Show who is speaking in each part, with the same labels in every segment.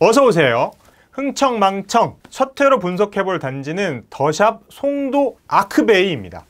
Speaker 1: 어서 오세요. 흥청망청 서태로 분석해볼 단지는 더샵 송도 아크베이입니다.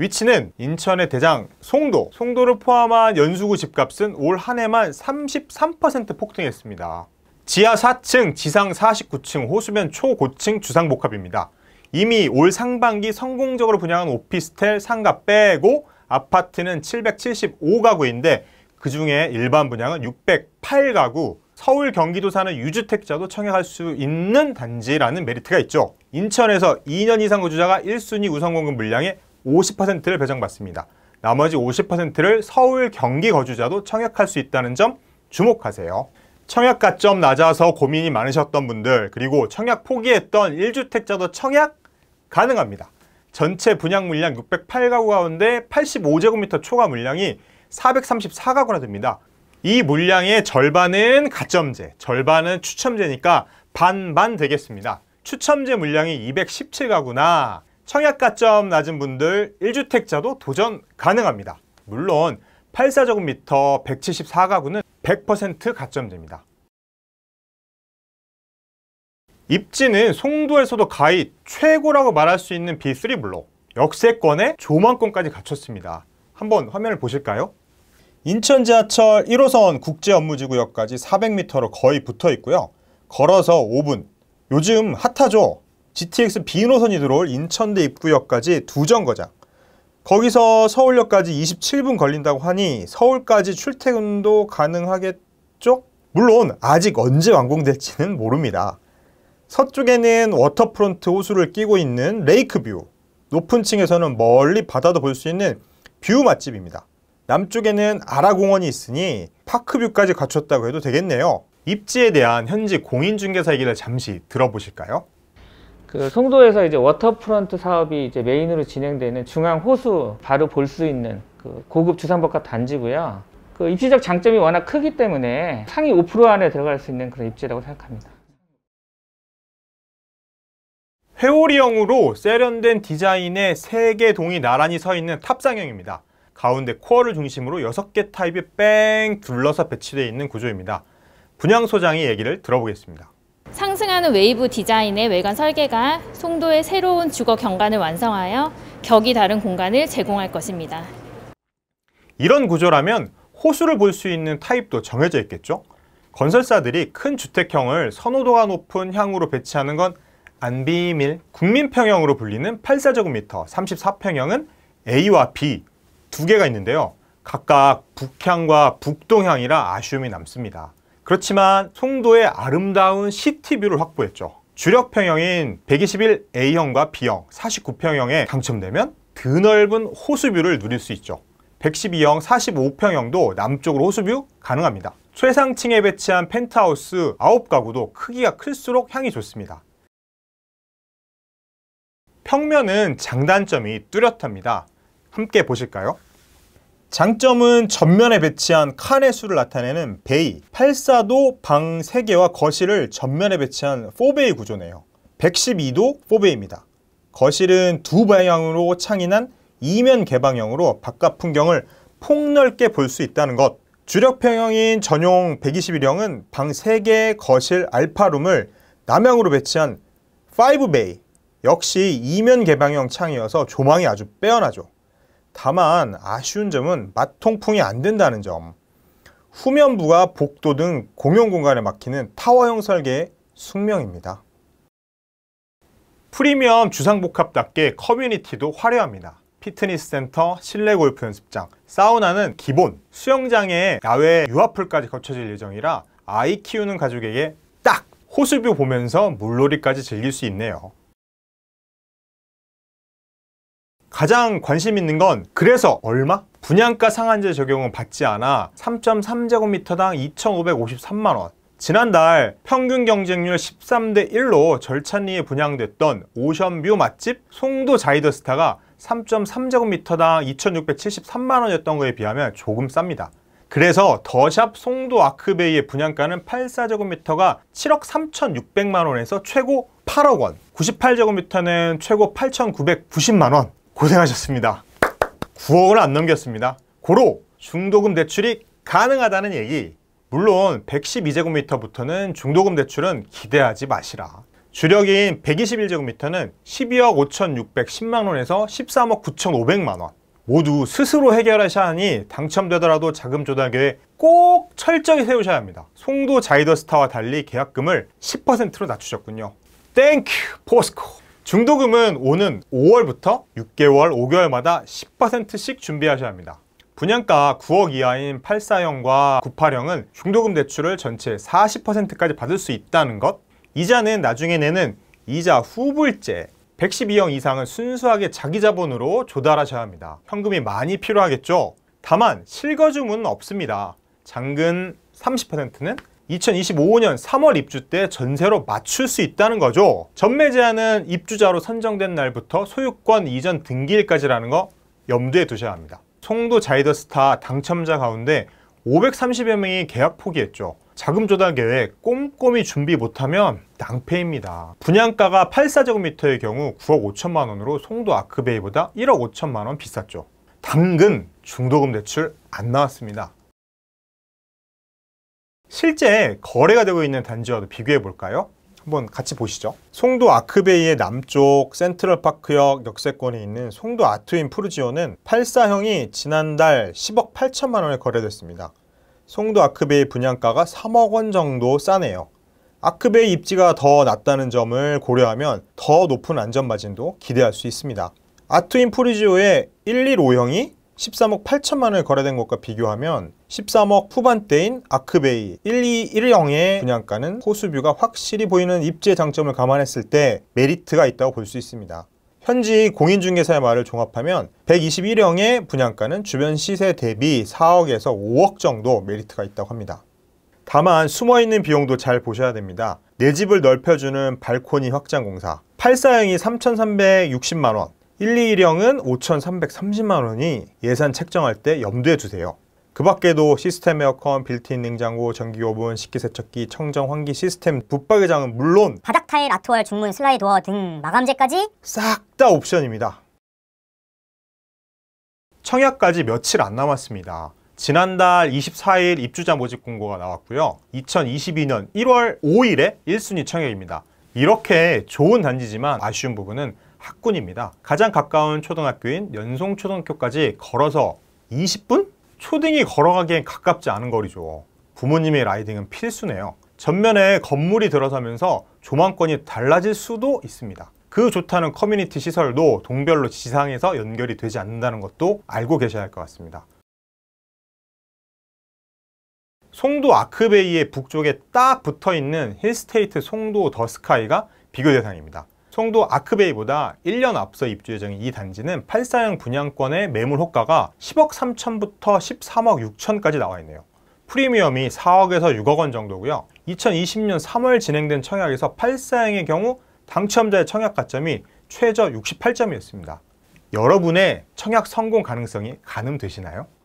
Speaker 1: 위치는 인천의 대장 송도, 송도를 포함한 연수구 집값은 올 한 해만 33% 폭등했습니다. 지하 4층, 지상 49층, 호수면 초고층 주상복합입니다. 이미 올 상반기 성공적으로 분양한 오피스텔 상가 빼고 아파트는 775가구인데 그중에 일반 분양은 608가구, 서울 경기도 사는 유주택자도 청약할 수 있는 단지라는 메리트가 있죠. 인천에서 2년 이상 거주자가 1순위 우선공급 물량의 50%를 배정받습니다. 나머지 50%를 서울 경기 거주자도 청약할 수 있다는 점 주목하세요. 청약 가점 낮아서 고민이 많으셨던 분들 그리고 청약 포기했던 1주택자도 청약 가능합니다. 전체 분양 물량 608가구 가운데 85제곱미터 초과 물량이 434가구나 됩니다. 이 물량의 절반은 가점제, 절반은 추첨제니까 반반 되겠습니다. 추첨제 물량이 217가구나 청약가점 낮은 분들 1주택자도 도전 가능합니다. 물론 84제곱미터 174가구는 100%가점됩니다 입지는 송도에서도 가히 최고라고 말할 수 있는 B3 블록 역세권에 조망권까지 갖췄습니다. 한번 화면을 보실까요? 인천 지하철 1호선 국제업무지구역까지 400m로 거의 붙어 있고요. 걸어서 5분. 요즘 핫하죠? GTX B 노선이 들어올 인천대 입구역까지 두 정거장 거기서 서울역까지 27분 걸린다고 하니 서울까지 출퇴근도 가능하겠죠? 물론 아직 언제 완공될지는 모릅니다. 서쪽에는 워터프론트 호수를 끼고 있는 레이크뷰 높은 층에서는 멀리 바다도 볼 수 있는 뷰 맛집입니다. 남쪽에는 아라공원이 있으니 파크뷰까지 갖췄다고 해도 되겠네요. 입지에 대한 현지 공인중개사 얘기를 잠시 들어보실까요? 그 송도에서 이제 워터프런트 사업이 이제 메인으로 진행되는 중앙 호수 바로 볼 수 있는 그 고급 주상복합 단지고요. 그 입지적 장점이 워낙 크기 때문에 상위 5% 안에 들어갈 수 있는 그런 입지라고 생각합니다. 회오리형으로 세련된 디자인의 3개 동이 나란히 서 있는 탑상형입니다. 가운데 코어를 중심으로 6개 타입이 뺑 둘러서 배치되어 있는 구조입니다. 분양 소장이 얘기를 들어보겠습니다. 상승하는 웨이브 디자인의 외관 설계가 송도의 새로운 주거 경관을 완성하여 격이 다른 공간을 제공할 것입니다. 이런 구조라면 호수를 볼 수 있는 타입도 정해져 있겠죠? 건설사들이 큰 주택형을 선호도가 높은 향으로 배치하는 건 안비밀 국민평형으로 불리는 8사제곱미터 34평형은 A와 B 두 개가 있는데요. 각각 북향과 북동향이라 아쉬움이 남습니다. 그렇지만 송도의 아름다운 시티뷰를 확보했죠. 주력 평형인 121A형과 B형, 49평형에 당첨되면 드넓은 호수뷰를 누릴 수 있죠. 112형, 45평형도 남쪽으로 호수뷰 가능합니다. 최상층에 배치한 펜트하우스 9가구도 크기가 클수록 향이 좋습니다. 평면은 장단점이 뚜렷합니다. 함께 보실까요? 장점은 전면에 배치한 칸의 수를 나타내는 베이, 8사도 방 3개와 거실을 전면에 배치한 4베이 구조네요. 112도 4베이입니다. 거실은 두 방향으로 창이난 이면 개방형으로 바깥 풍경을 폭넓게 볼 수 있다는 것. 주력 평형인 전용 121형은 방 3개, 거실, 알파룸을 남향으로 배치한 5베이. 역시 이면 개방형 창이어서 조망이 아주 빼어나죠. 다만 아쉬운 점은 맛통풍이 안 된다는 점. 후면부가 복도 등 공용 공간에 막히는 타워형 설계의 숙명입니다. 프리미엄 주상복합답게 커뮤니티도 화려합니다. 피트니스 센터, 실내 골프 연습장, 사우나는 기본, 수영장에 야외 유아풀까지 거쳐질 예정이라 아이 키우는 가족에게 딱 호수뷰 보면서 물놀이까지 즐길 수 있네요. 가장 관심 있는 건 그래서 얼마? 분양가 상한제 적용은 받지 않아 3.3제곱미터당 2,553만원 지난달 평균 경쟁률 13대 1로 절찬리에 분양됐던 오션뷰 맛집 송도 자이더스타가 3.3제곱미터당 2,673만원이었던 것에 비하면 조금 쌉니다. 그래서 더샵 송도 아크베이의 분양가는 84제곱미터가 7억 3,600만원에서 최고 8억 원, 98제곱미터는 최고 8,990만원, 고생하셨습니다. 9억을 안 넘겼습니다. 고로 중도금 대출이 가능하다는 얘기. 물론 112제곱미터부터는 중도금 대출은 기대하지 마시라. 주력인 121제곱미터는 12억 5,610만원에서 13억 9,500만원. 모두 스스로 해결하셔야 하니 당첨되더라도 자금 조달 계획 꼭 철저히 세우셔야 합니다. 송도 자이더스타와 달리 계약금을 10%로 낮추셨군요. 땡큐 포스코! 중도금은 오는 5월부터 6개월, 5개월마다 10%씩 준비하셔야 합니다. 분양가 9억 이하인 84형과 98형은 중도금 대출을 전체 40%까지 받을 수 있다는 것 이자는 나중에 내는 이자 후불제 112형 이상은 순수하게 자기 자본으로 조달하셔야 합니다. 현금이 많이 필요하겠죠? 다만 실거주문은 없습니다. 잔금 30%는 2025년 3월 입주 때 전세로 맞출 수 있다는 거죠. 전매 제한은 입주자로 선정된 날부터 소유권 이전 등기일까지라는 거 염두에 두셔야 합니다. 송도 자이더스타 당첨자 가운데 530여 명이 계약 포기했죠. 자금 조달 계획 꼼꼼히 준비 못하면 낭패입니다. 분양가가 84제곱미터의 경우 9억 5천만 원으로 송도 아크베이보다 1억 5천만 원 비쌌죠. 당근 중도금 대출 안 나왔습니다. 실제 거래가 되고 있는 단지와도 비교해 볼까요? 한번 같이 보시죠. 송도 아크베이의 남쪽 센트럴파크역 역세권에 있는 송도 아트인 푸르지오는 84형이 지난달 10억 8천만 원에 거래됐습니다. 송도 아크베이 분양가가 3억 원 정도 싸네요. 아크베이 입지가 더 낮다는 점을 고려하면 더 높은 안전마진도 기대할 수 있습니다. 아트인 푸르지오의 115형이 13억 8천만 원에 거래된 것과 비교하면 13억 후반대인 아크베이 1210의 분양가는 호수뷰가 확실히 보이는 입지의 장점을 감안했을 때 메리트가 있다고 볼 수 있습니다. 현지 공인중개사의 말을 종합하면 121형의 분양가는 주변 시세 대비 4억에서 5억 정도 메리트가 있다고 합니다. 다만 숨어있는 비용도 잘 보셔야 됩니다. 내 집을 넓혀주는 발코니 확장 공사 84형이 3,360만원 121형은 5,330만 원이 예산 책정할 때 염두에 두세요. 그 밖에도 시스템 에어컨, 빌트인 냉장고, 전기 요븐 식기세척기, 청정 환기 시스템, 붙박이장은 물론 바닥 타일, 아트월, 중문, 슬라이드워 등 마감재까지 싹 다 옵션입니다. 청약까지 며칠 안 남았습니다. 지난달 24일 입주자 모집 공고가 나왔고요. 2022년 1월 5일에 1순위 청약입니다. 이렇게 좋은 단지지만 아쉬운 부분은 학군입니다. 가장 가까운 초등학교인 연송초등학교까지 걸어서 20분? 초딩이 걸어가기엔 가깝지 않은 거리죠. 부모님의 라이딩은 필수네요. 전면에 건물이 들어서면서 조망권이 달라질 수도 있습니다. 그 좋다는 커뮤니티 시설도 동별로 지상에서 연결이 되지 않는다는 것도 알고 계셔야 할 것 같습니다. 송도 아크베이의 북쪽에 딱 붙어있는 힐스테이트 송도 더스카이가 비교 대상입니다. 송도 아크베이보다 1년 앞서 입주 예정인 이 단지는 8사형 분양권의 매물 호가가 10억 3천부터 13억 6천까지 나와 있네요. 프리미엄이 4억에서 6억 원 정도고요. 2020년 3월 진행된 청약에서 8사형의 경우 당첨자의 청약 가점이 최저 68점이었습니다. 여러분의 청약 성공 가능성이 가늠되시나요?